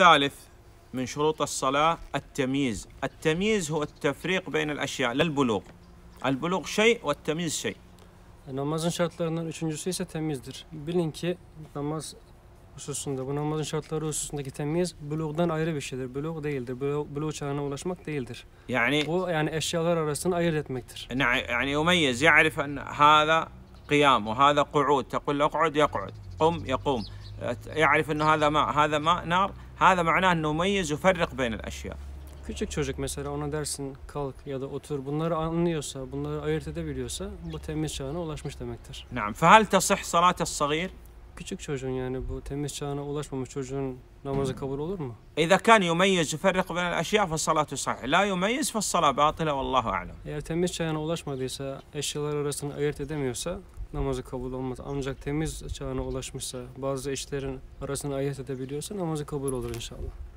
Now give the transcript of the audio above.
الثالث من شروط الصلاة التمييز التمييز هو التفريق بين الأشياء للبلوغ البلوغ شيء والتمييز شيء Namazın şartlarından üçüncüsü ise temizdir. Bilin ki namaz hususunda, bu namazın şartları hususundaki temiz bloğdan ayrı bir şeydir. Blog değildir. Blog, blog çağına ulaşmak değildir. Yani bu yani eşyalar arasını ayırt etmektir. Yani yumayyiz, ya'rif en hâzâ قيام وهذا قعود تقول له اقعد يقعد قم يقوم يعرف انه هذا ماء هذا ماء نار هذا معناه انه مميز يفرق بين الاشياء Küçük çocuk mesela ona dersin kalk ya da otur bunları anlıyorsa, bunları ayırt edebiliyorsa bu temiz çağına ulaşmış demektir. نعم فهل تصح صلاة الصغير Küçük çocuğun yani bu temiz çağına ulaşmamış çocuğun namazı kabul olur mu? إذا كان يميز يفرق بين الأشياء فالصلاة صحيح لا يميز فالصلاة باطلة والله أعلم. Eğer temiz çağına ulaşmadıysa, eşyalar arasını ayırt edemiyorsa namazı kabul olmaz. Ancak temiz çağına ulaşmışsa bazı işlerin arasını ayırt edebiliyorsa namazı kabul olur inşallah.